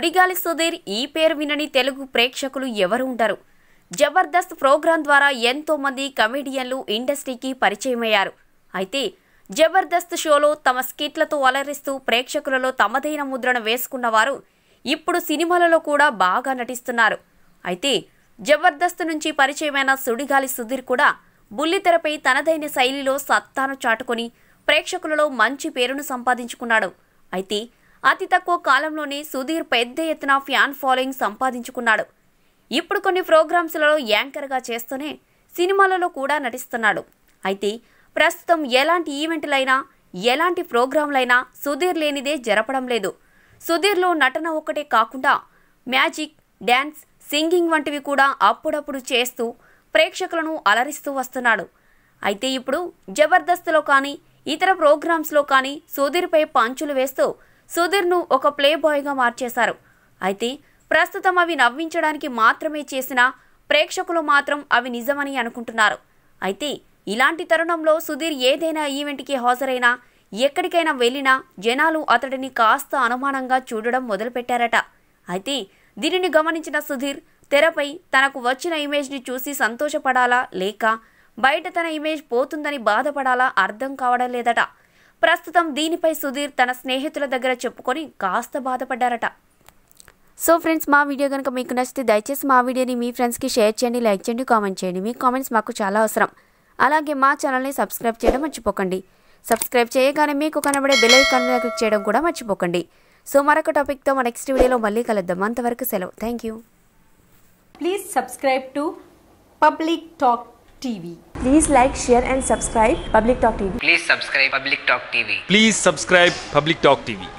సుడిగాలి సుధీర్ ఈ పేరు వినని తెలుగు ప్రేక్షకులు ఎవరు ఉండరు జబర్దస్త్ ప్రోగ్రాం ద్వారా ఎంతో మంది కమెడియన్లు ఇండస్ట్రీకి పరిచయమయ్యారు అయితే జబర్దస్త్ షోలో తమ స్కిట్లతో అలరిస్తూ ప్రేక్షకులలో తమదైన ముద్రణ వేసుకున్న వారు ఇప్పుడు సినిమాలలో కూడా బాగా నటిస్తున్నారు అయితే జబర్దస్త్ నుంచి పరిచయమైన సుడిగాలి సుధీర్ కూడా బుల్లితెరపై తనదైన శైలిలో సత్తాను చాటుకొని ప్రేక్షకులలో మంచి పేరును సంపాదించుకున్నాడు అయితే అతి తక్కువ కాలంలోనే సుధీర్ పెద్ద ఎత్తున ఫ్యాన్ ఫాలోయింగ్ సంపాదించుకున్నాడు ఇప్పుడు కొన్ని ప్రోగ్రామ్స్లలో యాంకర్గా చేస్తూనే సినిమాలలో కూడా నటిస్తున్నాడు అయితే ప్రస్తుతం ఎలాంటి ఈవెంట్లైనా ఎలాంటి ప్రోగ్రాంలైనా సుధీర్ లేనిదే జరపడం లేదు సుధీర్లో నటన ఒక్కటే కాకుండా మ్యాజిక్ డ్యాన్స్ సింగింగ్ వంటివి కూడా అప్పుడప్పుడు చేస్తూ ప్రేక్షకులను అలరిస్తూ వస్తున్నాడు అయితే ఇప్పుడు జబర్దస్త్లో కానీ ఇతర ప్రోగ్రామ్స్లో కానీ సుధీర్పై పంచులు వేస్తూ సుధీర్ను ఒక ప్లే మార్చేశారు అయితే ప్రస్తుతం అవి నవ్వించడానికి మాత్రమే చేసిన ప్రేక్షకులు మాత్రం అవి నిజమని అనుకుంటున్నారు అయితే ఇలాంటి తరుణంలో సుధీర్ ఏదైనా ఈవెంట్కి హాజరైనా ఎక్కడికైనా వెళ్ళినా జనాలు అతడిని కాస్త అనుమానంగా చూడడం మొదలుపెట్టారట అయితే దీనిని గమనించిన సుధీర్ తెరపై తనకు వచ్చిన ఇమేజ్ని చూసి సంతోషపడాలా లేక బయట తన ఇమేజ్ పోతుందని బాధపడాలా అర్థం కావడం లేదట ప్రస్తుతం దీనిపై సుధీర్ తన స్నేహితుల దగ్గర చెప్పుకొని కాస్త బాధపడ్డారట సో ఫ్రెండ్స్ మా వీడియో కనుక మీకు నచ్చితే దయచేసి మా వీడియోని మీ ఫ్రెండ్స్కి షేర్ చేయండి లైక్ చేయండి కామెంట్ చేయండి మీ కామెంట్స్ మాకు చాలా అవసరం అలాగే మా ఛానల్ని సబ్స్క్రైబ్ చేయడం మర్చిపోకండి సబ్స్క్రైబ్ చేయగానే మీకు కనబడే బెల్ ఐకాన్ మీద క్లిక్ చేయడం కూడా మర్చిపోకండి సో మరొక టాపిక్తో మా నెక్స్ట్ వీడియోలో మళ్ళీ కలుద్దాం అంతవరకు సెలవు thank you please subscribe to public talk TV Please like, share and subscribe Public Talk TV. Please subscribe Public Talk TV. Please subscribe Public Talk TV.